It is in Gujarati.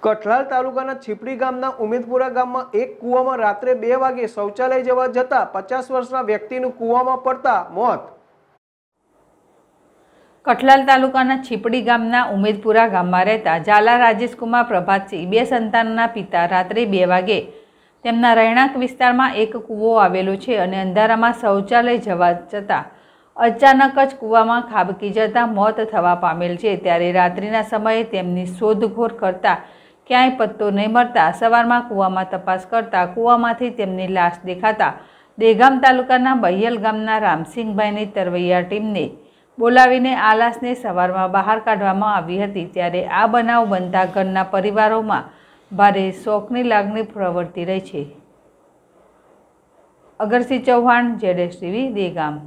કઠલાલ તાલુકાના છીપડી ગામના ઉમેદપુરા ગામમાં એક કૂવામાં રાત્રે બે વાગે શૌચાલય જવા જતા પચાસ વર્ષના વ્યક્તિનું કૂવામાં પડતા મોત કઠલાલ તાલુકાના છીપડી ગામના ઉમેદપુરા ગામમાં રહેતા ઝાલા રાજેશકુમાર પ્રભાતસિંહ બે સંતાનના પિતા રાત્રે બે વાગે તેમના રહેણાંક વિસ્તારમાં એક કૂવો આવેલો છે અને અંધારામાં શૌચાલય જવા જતાં અચાનક જ કૂવામાં ખાબકી જતા મોત થવા પામેલ છે ત્યારે રાત્રિના સમયે તેમની શોધખોળ કરતા ક્યાંય પત્તો નહીં મળતા સવારમાં કૂવામાં તપાસ કરતા કૂવામાંથી તેમની લાશ દેખાતા દેગામ તાલુકાના બહિયલ ગામના રામસિંહભાઈની તરવૈયા ટીમને બોલાવીને આ લાશને સવારમાં બહાર કાઢવામાં આવી હતી ત્યારે આ બનાવ બનતા ઘરના પરિવારોમાં ભારે શોકની લાગણી પ્રવર્તી રહી છે અગરસિંહ ચૌહાણ જેડેશ ટીવી દેગામ